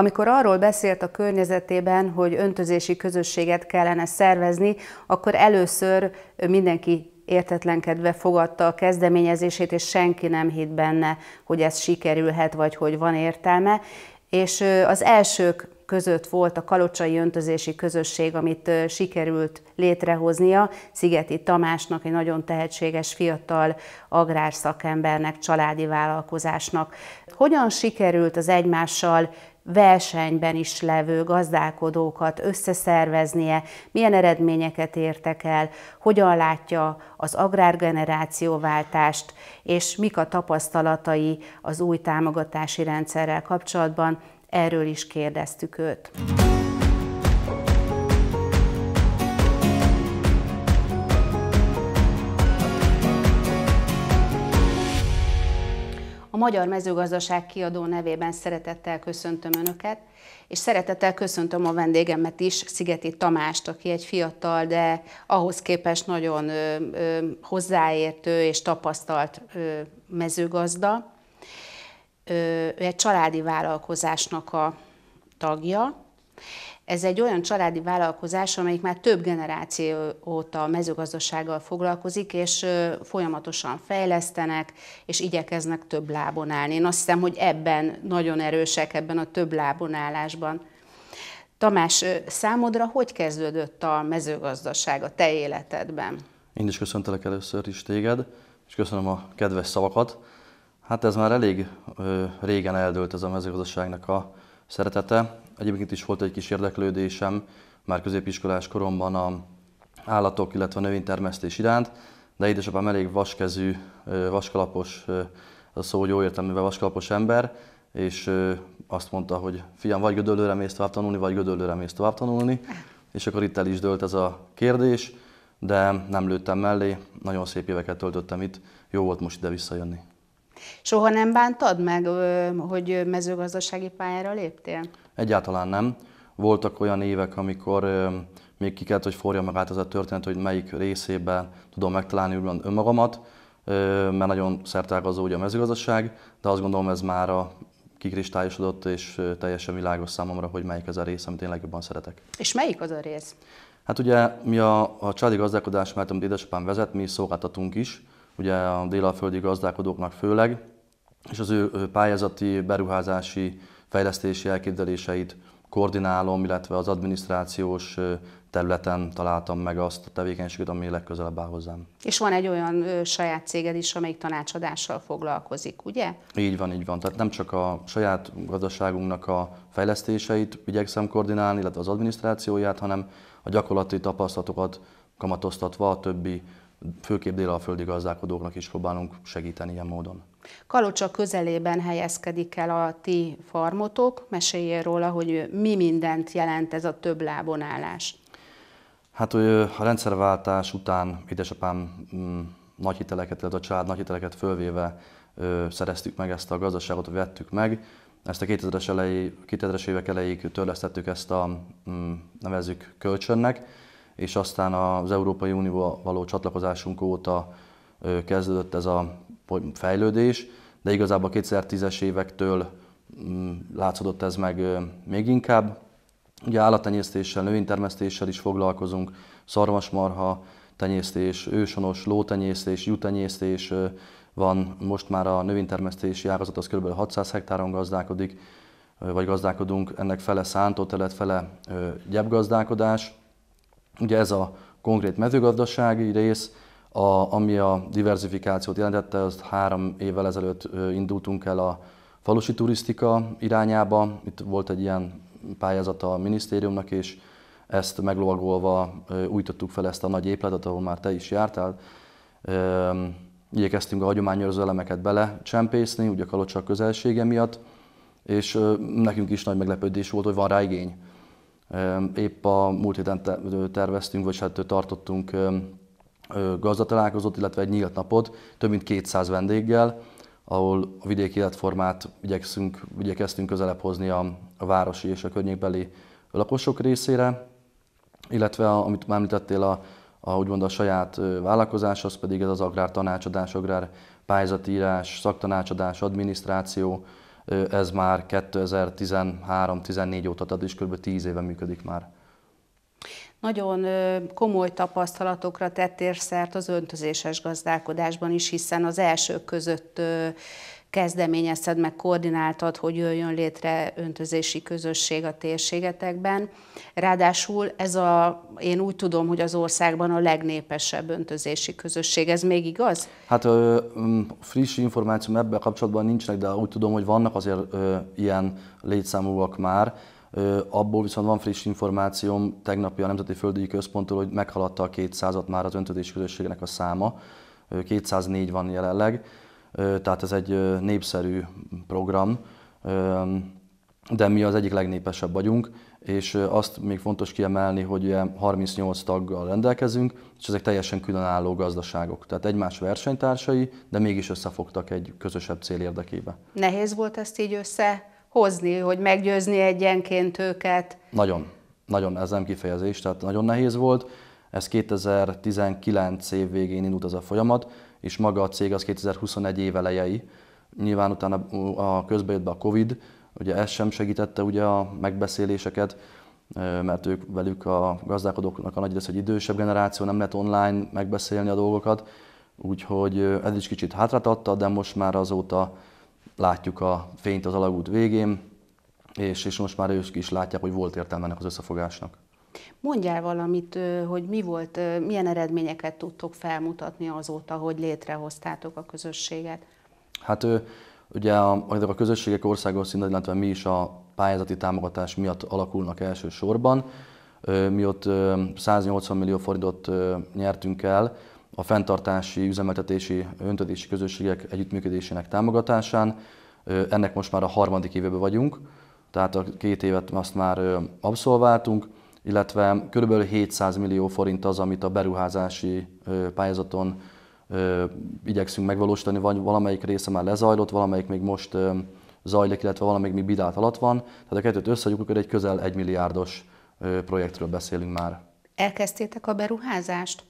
Amikor arról beszélt a környezetében, hogy öntözési közösséget kellene szervezni, akkor először mindenki értetlenkedve fogadta a kezdeményezését, és senki nem hitt benne, hogy ez sikerülhet, vagy hogy van értelme. És az elsők között volt a kalocsai öntözési közösség, amit sikerült létrehoznia. Szigeti Tamásnak, egy nagyon tehetséges fiatal agrárszakembernek, családi vállalkozásnak. Hogyan sikerült az egymással versenyben is levő gazdálkodókat összeszerveznie, milyen eredményeket értek el, hogyan látja az agrárgenerációváltást, és mik a tapasztalatai az új támogatási rendszerrel kapcsolatban, erről is kérdeztük őt. Magyar Mezőgazdaság kiadó nevében szeretettel köszöntöm Önöket, és szeretettel köszöntöm a vendégemet is, Szigeti Tamást, aki egy fiatal, de ahhoz képest nagyon ö, ö, hozzáértő és tapasztalt ö, mezőgazda. Ö, ő egy családi vállalkozásnak a tagja, ez egy olyan családi vállalkozás, amelyik már több generáció óta mezőgazdasággal foglalkozik, és folyamatosan fejlesztenek, és igyekeznek több lábon állni. Én azt hiszem, hogy ebben nagyon erősek, ebben a több lábon állásban. Tamás, számodra hogy kezdődött a mezőgazdaság a te életedben? Én is köszöntelek először is téged, és köszönöm a kedves szavakat. Hát ez már elég régen eldőlt ez a mezőgazdaságnak a szeretete. Egyébként is volt egy kis érdeklődésem már középiskolás koromban a állatok, illetve a növénytermesztés iránt, de édesapám elég vaskezű, vaskalapos, az a szó jó értelművel vaskalapos ember, és azt mondta, hogy fiam, vagy gödöllőre mész tovább tanulni, vagy gödöllőre mész tovább tanulni, és akkor itt el is dőlt ez a kérdés, de nem lőttem mellé, nagyon szép éveket töltöttem itt, jó volt most ide visszajönni. Soha nem bántad meg, hogy mezőgazdasági pályára léptél? Egyáltalán nem. Voltak olyan évek, amikor még ki kellett, hogy forja magát ez a történet, hogy melyik részében tudom megtalálni önmagamat, mert nagyon szertágazó ugye a mezőgazdaság, de azt gondolom ez már a kikristályosodott, és teljesen világos számomra, hogy melyik az a rész, amit én legjobban szeretek. És melyik az a rész? Hát ugye mi a, a családi gazdálkodás, mert amit édesapám vezet, mi szolgáltatunk is, ugye a délalföldi gazdálkodóknak főleg, és az ő pályázati, beruházási, fejlesztési elképzeléseit koordinálom, illetve az adminisztrációs területen találtam meg azt a tevékenységet, ami legközelebb áll hozzám. És van egy olyan ö, saját céged is, amelyik tanácsadással foglalkozik, ugye? Így van, így van. Tehát nem csak a saját gazdaságunknak a fejlesztéseit igyekszem koordinálni, illetve az adminisztrációját, hanem a gyakorlati tapasztalatokat kamatoztatva a többi főképp délalföldi gazdálkodóknak is próbálunk segíteni ilyen módon. Kalocsa közelében helyezkedik el a ti farmotok. Meséljél róla, hogy mi mindent jelent ez a több lábon állás. Hát a rendszerváltás után édesapám mm, nagy hiteleket, illetve a család nagy hiteleket fölvéve ö, szereztük meg ezt a gazdaságot, vettük meg. Ezt a 2000-es, elejé, 2000-es évek elejéig törlesztettük ezt a, nevezük mm, nevezzük kölcsönnek, és aztán az Európai Unió való csatlakozásunk óta kezdődött ez a fejlődés, de igazából a 2010-es évektől mm, látszódott ez meg még inkább. Ugye állattenyésztéssel, növénytermesztéssel is foglalkozunk, szarvasmarha tenyésztés, ősonos, lótenyésztés, jutenyésztés van, most már a növénytermesztési ágazat az kb. 600 hektáron gazdálkodik, vagy gazdálkodunk, ennek fele szántótelet, fele gyepgazdálkodás, Ugye ez a konkrét mezőgazdasági rész, a, ami a diversifikációt jelentette, az három évvel ezelőtt indultunk el a falusi turisztika irányába. Itt volt egy ilyen pályázata a minisztériumnak, és ezt meglovagolva újtottuk fel ezt a nagy épületet, ahol már te is jártál. Igyekeztünk a hagyományőrző elemeket belecsempészni, ugye a Kalocsak közelsége miatt, és nekünk is nagy meglepődés volt, hogy van rá igény Épp a múlt héten terveztünk, vagy hát tartottunk gazdatalálkozót, illetve egy nyílt napot több mint 200 vendéggel, ahol a vidéki életformát igyekszünk, igyekeztünk közelebb hozni a, városi és a környékbeli lakosok részére, illetve a, amit már említettél, a, a, úgymond a saját vállalkozás, az pedig ez az agrár tanácsadás, agrár pályázatírás, szaktanácsadás, adminisztráció, ez már 2013-14 óta, tehát is kb. 10 éve működik már nagyon komoly tapasztalatokra tettél szert az öntözéses gazdálkodásban is, hiszen az elsők között kezdeményezted, meg koordináltad, hogy jöjjön létre öntözési közösség a térségetekben. Ráadásul ez a, én úgy tudom, hogy az országban a legnépesebb öntözési közösség. Ez még igaz? Hát ö, friss információm ebben kapcsolatban nincsenek, de úgy tudom, hogy vannak azért ö, ilyen létszámúak már. Abból viszont van friss információm tegnapi a Nemzeti Földügyi Központtól, hogy meghaladta a 200-at már az öntözés közösségnek a száma. 204 van jelenleg, tehát ez egy népszerű program, de mi az egyik legnépesebb vagyunk, és azt még fontos kiemelni, hogy 38 taggal rendelkezünk, és ezek teljesen különálló gazdaságok, tehát egymás versenytársai, de mégis összefogtak egy közösebb cél érdekébe. Nehéz volt ezt így össze hozni, hogy meggyőzni egyenként őket? Nagyon, nagyon, ez nem kifejezés, tehát nagyon nehéz volt. Ez 2019 év végén indult ez a folyamat, és maga a cég az 2021 év elejei. Nyilván utána a közbe jött be a Covid, ugye ez sem segítette ugye a megbeszéléseket, mert ők velük a gazdálkodóknak a nagy része, hogy idősebb generáció, nem lehet online megbeszélni a dolgokat, úgyhogy ez is kicsit hátratadta, de most már azóta látjuk a fényt az alagút végén, és, és most már ők is látják, hogy volt értelme ennek az összefogásnak. Mondjál valamit, hogy mi volt, milyen eredményeket tudtok felmutatni azóta, hogy létrehoztátok a közösséget? Hát ugye a, a közösségek országos szinten, illetve mi is a pályázati támogatás miatt alakulnak elsősorban. Mi ott 180 millió forintot nyertünk el, a fenntartási, üzemeltetési, öntödési közösségek együttműködésének támogatásán. Ennek most már a harmadik évebe vagyunk, tehát a két évet azt már abszolváltunk, illetve kb. 700 millió forint az, amit a beruházási pályázaton igyekszünk megvalósítani, vagy valamelyik része már lezajlott, valamelyik még most zajlik, illetve valamelyik még bidált alatt van. Tehát a kettőt összeadjuk, akkor egy közel egy milliárdos projektről beszélünk már. Elkezdtétek a beruházást?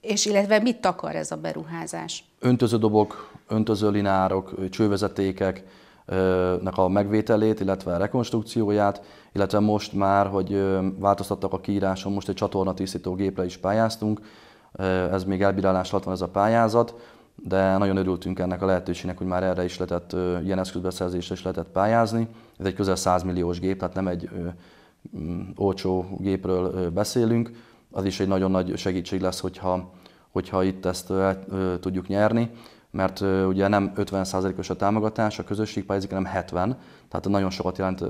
és illetve mit takar ez a beruházás? Öntöződobok, öntözőlinárok, csővezetékek, nek a megvételét, illetve a rekonstrukcióját, illetve most már, hogy változtattak a kiíráson, most egy csatornatisztító gépre is pályáztunk, ez még elbírálás alatt van ez a pályázat, de nagyon örültünk ennek a lehetőségnek, hogy már erre is lehetett, ilyen eszközbeszerzésre is lehetett pályázni. Ez egy közel 100 milliós gép, tehát nem egy olcsó gépről beszélünk, az is egy nagyon nagy segítség lesz, hogyha, hogyha itt ezt el tudjuk nyerni, mert ugye nem 50%-os a támogatás a közösségpályázik, hanem 70, tehát nagyon sokat jelent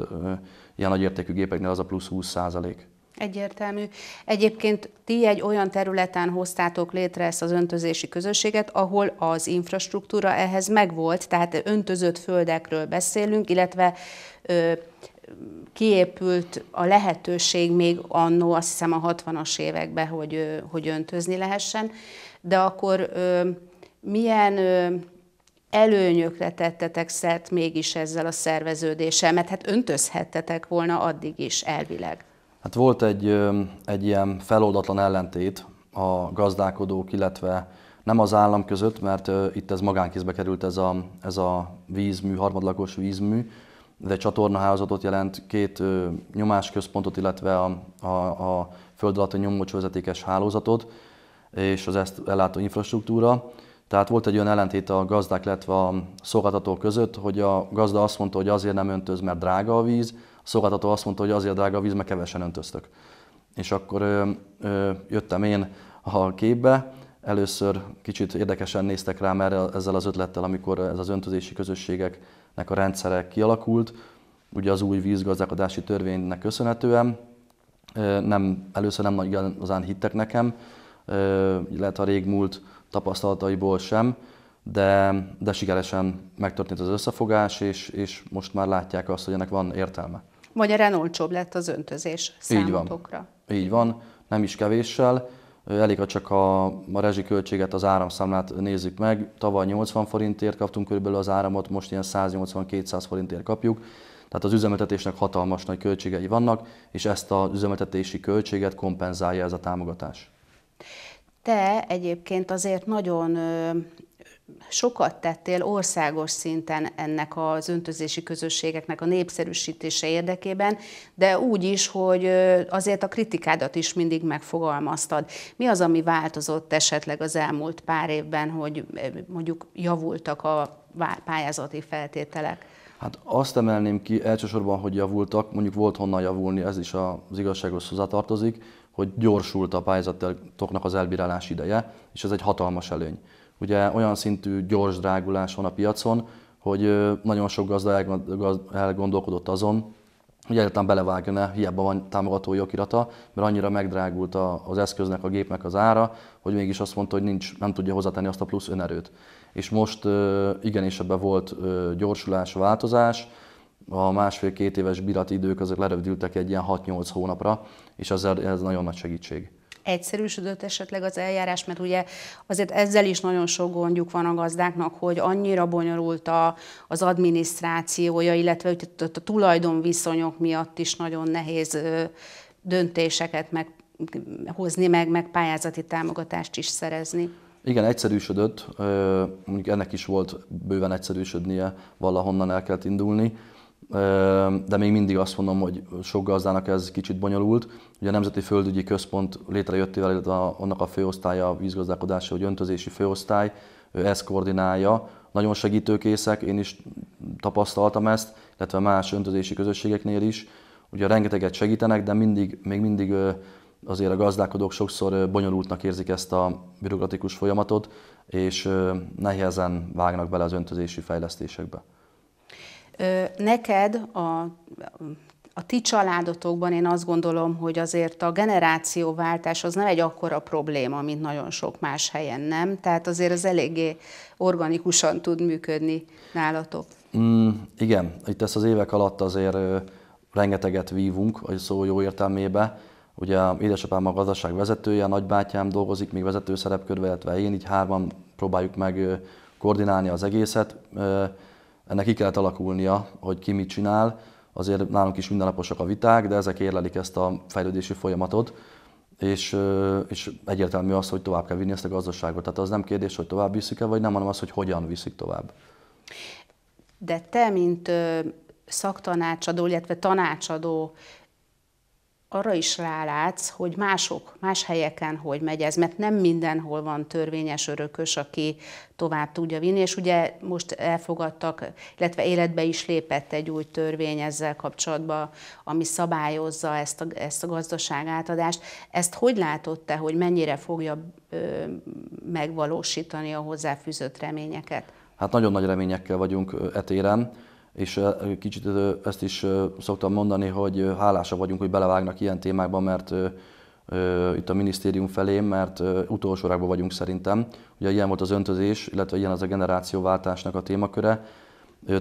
ilyen nagy értékű gépeknél az a plusz 20%. Egyértelmű. Egyébként ti egy olyan területen hoztátok létre ezt az öntözési közösséget, ahol az infrastruktúra ehhez megvolt, tehát öntözött földekről beszélünk, illetve ö, kiépült a lehetőség még annó, azt hiszem a 60-as években, hogy, hogy öntözni lehessen, de akkor milyen előnyökre tettetek szert mégis ezzel a szerveződéssel, mert hát öntözhettetek volna addig is elvileg. Hát volt egy, egy ilyen feloldatlan ellentét a gazdálkodók, illetve nem az állam között, mert itt ez magánkézbe került ez a, ez a vízmű, harmadlagos vízmű, ez egy csatornahálózatot jelent, két ö, nyomásközpontot, illetve a, a, a föld alatti nyomócsövezetékes hálózatot és az ezt ellátó infrastruktúra. Tehát volt egy olyan ellentét a gazdák, illetve a szolgáltató között, hogy a gazda azt mondta, hogy azért nem öntöz, mert drága a víz, a szolgáltató azt mondta, hogy azért drága a víz, mert kevesen öntöztök. És akkor ö, ö, jöttem én a képbe, először kicsit érdekesen néztek rám erre ezzel az ötlettel, amikor ez az öntözési közösségek a rendszere kialakult, ugye az új vízgazdálkodási törvénynek köszönhetően. Nem, először nem igazán hittek nekem, lehet a régmúlt tapasztalataiból sem, de, de sikeresen megtörtént az összefogás, és, és most már látják azt, hogy ennek van értelme. Magyarán olcsóbb lett az öntözés számotokra. Így van, így van nem is kevéssel. Elég, ha csak a, a rezsiköltséget, az áramszámlát nézzük meg. Tavaly 80 forintért kaptunk körülbelül az áramot, most ilyen 180-200 forintért kapjuk. Tehát az üzemeltetésnek hatalmas nagy költségei vannak, és ezt az üzemeltetési költséget kompenzálja ez a támogatás. Te egyébként azért nagyon sokat tettél országos szinten ennek az öntözési közösségeknek a népszerűsítése érdekében, de úgy is, hogy azért a kritikádat is mindig megfogalmaztad. Mi az, ami változott esetleg az elmúlt pár évben, hogy mondjuk javultak a pályázati feltételek? Hát azt emelném ki elsősorban, hogy javultak, mondjuk volt honnan javulni, ez is az igazságos hozzátartozik, hogy gyorsult a pályázatoknak az elbírálás ideje, és ez egy hatalmas előny. Ugye olyan szintű gyors drágulás van a piacon, hogy nagyon sok gazda elgondolkodott azon, hogy egyáltalán belevágjon-e, hiába van támogatói okirata, mert annyira megdrágult a, az eszköznek, a gépnek az ára, hogy mégis azt mondta, hogy nincs, nem tudja hozzátenni azt a plusz önerőt. És most igenis ebben volt gyorsulás, változás, a másfél-két éves birati idők azok lerövidültek egy ilyen 6-8 hónapra, és ezzel ez nagyon nagy segítség egyszerűsödött esetleg az eljárás, mert ugye azért ezzel is nagyon sok gondjuk van a gazdáknak, hogy annyira bonyolult a, az adminisztrációja, illetve a tulajdonviszonyok miatt is nagyon nehéz döntéseket meg hozni, meg, meg pályázati támogatást is szerezni. Igen, egyszerűsödött, mondjuk ennek is volt bőven egyszerűsödnie, valahonnan el kellett indulni de még mindig azt mondom, hogy sok gazdának ez kicsit bonyolult. Ugye a Nemzeti Földügyi Központ létrejöttével, illetve annak a főosztálya, a vízgazdálkodása, hogy öntözési főosztály, ő ezt koordinálja. Nagyon segítőkészek, én is tapasztaltam ezt, illetve más öntözési közösségeknél is. Ugye rengeteget segítenek, de mindig, még mindig azért a gazdálkodók sokszor bonyolultnak érzik ezt a bürokratikus folyamatot, és nehézen vágnak bele az öntözési fejlesztésekbe. Neked a, a ti családotokban én azt gondolom, hogy azért a generációváltás az nem egy akkora probléma, mint nagyon sok más helyen, nem? Tehát azért az eléggé organikusan tud működni nálatok. Mm, igen, itt ezt az évek alatt azért rengeteget vívunk, a szó jó értelmébe. Ugye édesapám a gazdaság vezetője, a nagybátyám dolgozik, még vezető szerepkörbe, illetve én, így hárman próbáljuk meg koordinálni az egészet ennek ki kellett alakulnia, hogy ki mit csinál, azért nálunk is mindennaposak a viták, de ezek érlelik ezt a fejlődési folyamatot, és, és egyértelmű az, hogy tovább kell vinni ezt a gazdaságot. Tehát az nem kérdés, hogy tovább viszik-e, vagy nem, hanem az, hogy hogyan viszik tovább. De te, mint szaktanácsadó, illetve tanácsadó arra is rálátsz, hogy mások, más helyeken hogy megy ez, mert nem mindenhol van törvényes örökös, aki tovább tudja vinni, és ugye most elfogadtak, illetve életbe is lépett egy új törvény ezzel kapcsolatban, ami szabályozza ezt a, ezt a gazdaságátadást. Ezt hogy látod te, hogy mennyire fogja ö, megvalósítani a hozzáfűzött reményeket? Hát nagyon nagy reményekkel vagyunk etéren és kicsit ezt is szoktam mondani, hogy hálása vagyunk, hogy belevágnak ilyen témákba, mert itt a minisztérium felé, mert utolsó rákban vagyunk szerintem. Ugye ilyen volt az öntözés, illetve ilyen az a generációváltásnak a témaköre.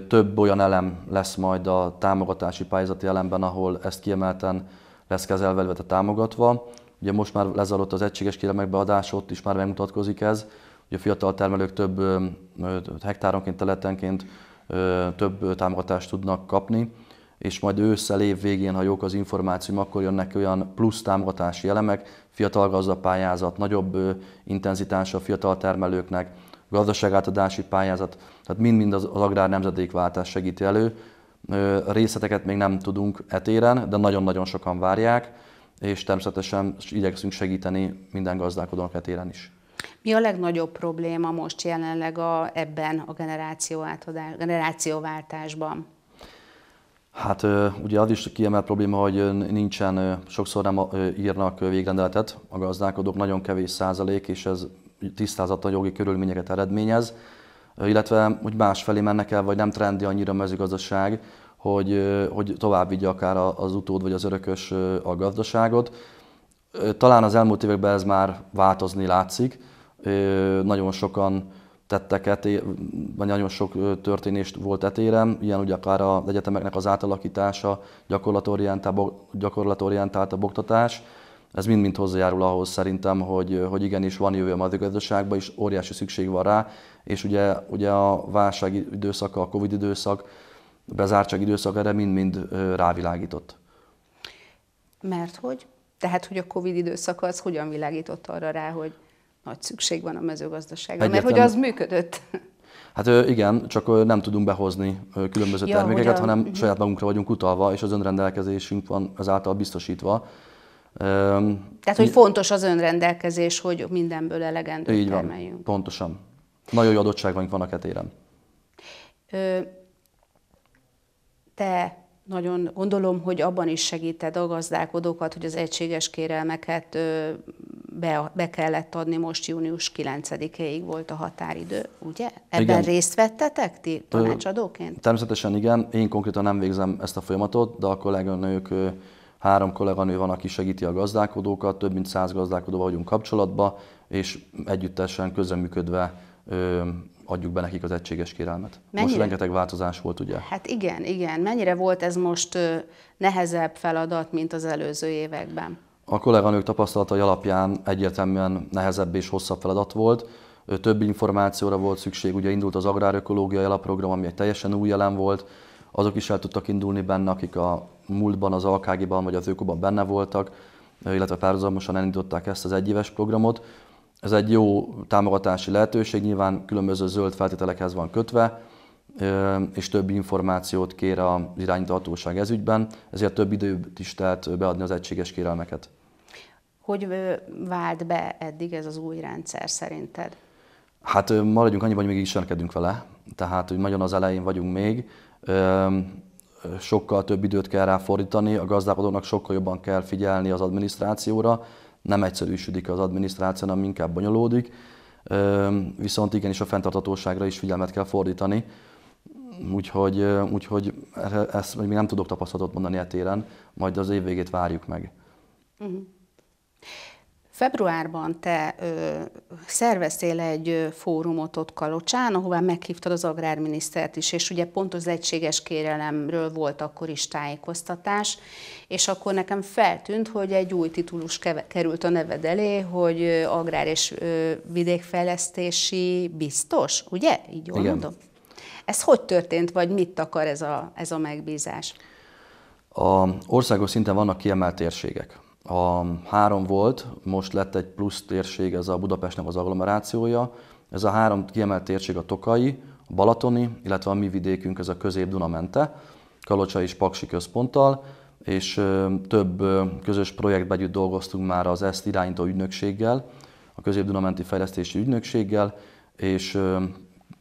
Több olyan elem lesz majd a támogatási pályázati elemben, ahol ezt kiemelten lesz kezelve, illetve támogatva. Ugye most már lezalott az egységes kérelmek beadása, ott is már megmutatkozik ez. Ugye a fiatal termelők több hektáronként, teletenként több támogatást tudnak kapni, és majd ősszel év végén, ha jók az információ, akkor jönnek olyan plusz támogatási elemek, fiatal gazdapályázat, nagyobb intenzitása a fiatal termelőknek, gazdaságátadási pályázat, tehát mind-mind az agrár nemzedékváltás segíti elő. Részleteket még nem tudunk etéren, de nagyon-nagyon sokan várják, és természetesen igyekszünk segíteni minden gazdálkodónak etéren is. Mi a legnagyobb probléma most jelenleg a, ebben a generáció átadás, generációváltásban? Hát ugye az is kiemelt probléma, hogy nincsen, sokszor nem írnak végrendeletet a gazdálkodók, nagyon kevés százalék, és ez tisztázatlan jogi körülményeket eredményez, illetve hogy másfelé mennek el, vagy nem trendi annyira a mezőgazdaság, hogy, hogy tovább vigye akár az utód vagy az örökös a gazdaságot talán az elmúlt években ez már változni látszik. Nagyon sokan tettek eté, vagy nagyon sok történést volt etérem, ilyen ugye akár az egyetemeknek az átalakítása, gyakorlatorientáltabb oktatás, ez mind-mind hozzájárul ahhoz szerintem, hogy, hogy igenis van jövő a mezőgazdaságban, és óriási szükség van rá, és ugye, ugye a válság időszaka, a Covid időszak, bezártság időszak erre mind-mind rávilágított. Mert hogy? Tehát, hogy a Covid időszak az hogyan világított arra rá, hogy nagy szükség van a mezőgazdaságra, Egyetlen... mert hogy az működött. Hát igen, csak nem tudunk behozni különböző ja, termékeket, a... hanem uh-huh. saját magunkra vagyunk utalva, és az önrendelkezésünk van ezáltal biztosítva. Tehát, hogy fontos az önrendelkezés, hogy mindenből elegendő Így van, termeljünk. pontosan. Nagyon jó adottságaink vannak etéren. te nagyon gondolom, hogy abban is segíted a gazdálkodókat, hogy az egységes kérelmeket be, be kellett adni most június 9 éig volt a határidő, ugye? Ebben igen. részt vettetek ti tanácsadóként? Természetesen igen, én konkrétan nem végzem ezt a folyamatot, de a kolléganők, három kolléganő van, aki segíti a gazdálkodókat, több mint száz gazdálkodóval vagyunk kapcsolatban, és együttesen közreműködve adjuk be nekik az egységes kérelmet. Mennyire? Most rengeteg változás volt, ugye? Hát igen, igen. Mennyire volt ez most nehezebb feladat, mint az előző években? A kolléganők tapasztalatai alapján egyértelműen nehezebb és hosszabb feladat volt. Több információra volt szükség, ugye indult az agrárökológiai alapprogram, ami egy teljesen új jelen volt, azok is el tudtak indulni benne, akik a múltban, az alkágiban vagy az öko benne voltak, illetve párhuzamosan elindították ezt az egyéves programot. Ez egy jó támogatási lehetőség, nyilván különböző zöld feltételekhez van kötve, és több információt kér az irányítatóság ezügyben, ezért több időt is telt beadni az egységes kérelmeket. Hogy vált be eddig ez az új rendszer szerinted? Hát maradjunk annyiban, hogy még ismerkedünk vele, tehát hogy nagyon az elején vagyunk még, sokkal több időt kell ráfordítani, a gazdálkodónak sokkal jobban kell figyelni az adminisztrációra, nem egyszerűsödik az adminisztráció, hanem inkább bonyolódik, viszont igenis a fenntartatóságra is figyelmet kell fordítani, úgyhogy, úgyhogy ezt még nem tudok tapasztalatot mondani a e téren, majd az év végét várjuk meg. Uh-huh. Februárban te ö, szerveztél egy fórumot ott Kalocsán, ahová meghívtad az agrárminisztert is, és ugye pont az egységes kérelemről volt akkor is tájékoztatás, és akkor nekem feltűnt, hogy egy új titulus került a neved elé, hogy agrár- és ö, vidékfejlesztési biztos, ugye? Így jól mondom. Ez hogy történt, vagy mit akar ez a, ez a megbízás? A országos szinten vannak kiemelt térségek a három volt, most lett egy plusz térség, ez a Budapestnek az agglomerációja. Ez a három kiemelt térség a Tokai, a Balatoni, illetve a mi vidékünk, ez a Közép-Dunamente, Kalocsa és Paksi központtal, és több közös projektbe együtt dolgoztunk már az ezt irányító ügynökséggel, a Közép-Dunamenti Fejlesztési Ügynökséggel, és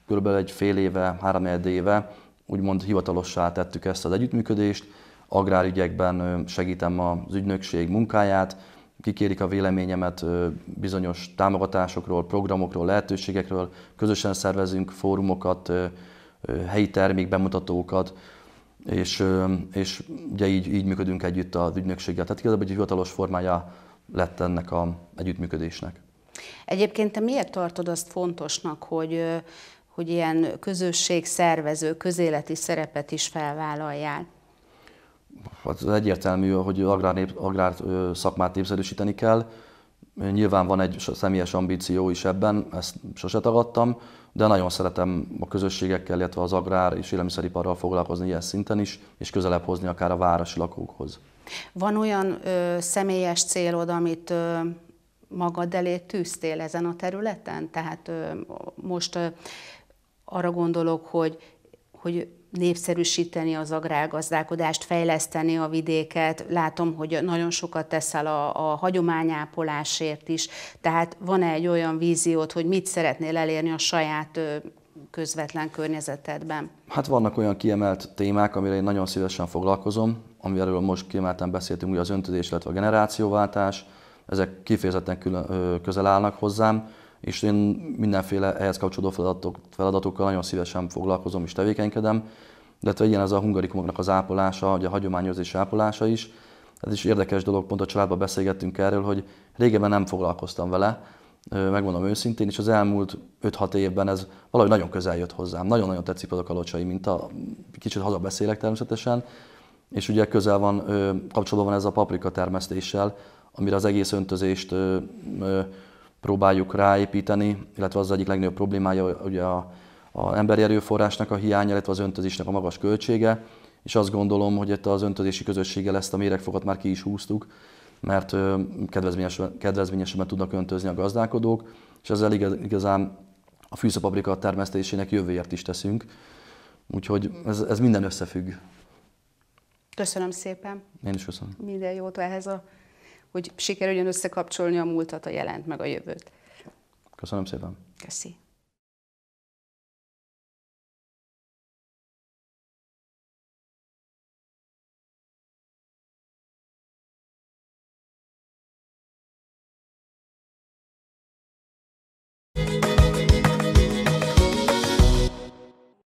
körülbelül egy fél éve, három éve úgymond hivatalossá tettük ezt az együttműködést, agrárügyekben segítem az ügynökség munkáját, kikérik a véleményemet bizonyos támogatásokról, programokról, lehetőségekről, közösen szervezünk fórumokat, helyi termékbemutatókat, és, és ugye így, így működünk együtt az ügynökséggel. Tehát igazából egy hivatalos formája lett ennek a együttműködésnek. Egyébként te miért tartod azt fontosnak, hogy, hogy ilyen közösségszervező, közéleti szerepet is felvállaljál? hát az egyértelmű, hogy agrár, nép, agrár szakmát népszerűsíteni kell. Nyilván van egy személyes ambíció is ebben, ezt sose tagadtam, de nagyon szeretem a közösségekkel, illetve az agrár és élelmiszeriparral foglalkozni ilyen szinten is, és közelebb hozni akár a városi lakókhoz. Van olyan ö, személyes célod, amit ö, magad elé tűztél ezen a területen? Tehát ö, most ö, arra gondolok, hogy, hogy népszerűsíteni az agrárgazdálkodást, fejleszteni a vidéket. Látom, hogy nagyon sokat teszel a, a hagyományápolásért is. Tehát van -e egy olyan víziót, hogy mit szeretnél elérni a saját közvetlen környezetedben? Hát vannak olyan kiemelt témák, amire én nagyon szívesen foglalkozom, amiről most kiemelten beszéltünk, ugye az öntözés, illetve a generációváltás, ezek kifejezetten külön, közel állnak hozzám és én mindenféle ehhez kapcsolódó feladatok, feladatokkal nagyon szívesen foglalkozom és tevékenykedem, illetve ilyen ez a hungarikumoknak az ápolása, ugye a hagyományozás ápolása is. Ez is érdekes dolog, pont a családban beszélgettünk erről, hogy régebben nem foglalkoztam vele, megmondom őszintén, és az elmúlt 5-6 évben ez valahogy nagyon közel jött hozzám. Nagyon-nagyon tetszik az a kalocsai minta, kicsit hazabeszélek természetesen, és ugye közel van, kapcsolatban van ez a paprika termesztéssel, amire az egész öntözést próbáljuk ráépíteni, illetve az egyik legnagyobb problémája ugye a, a emberi erőforrásnak a hiánya, illetve az öntözésnek a magas költsége, és azt gondolom, hogy itt az öntözési közösséggel ezt a méregfogat már ki is húztuk, mert kedvezményesebben, kedvezményesebben tudnak öntözni a gazdálkodók, és ezzel igazán a fűszapaprika termesztésének jövőért is teszünk. Úgyhogy ez, ez minden összefügg. Köszönöm szépen. Én is köszönöm. Minden jót ehhez a hogy sikerüljön összekapcsolni a múltat, a jelent meg a jövőt. Köszönöm szépen. Köszönöm.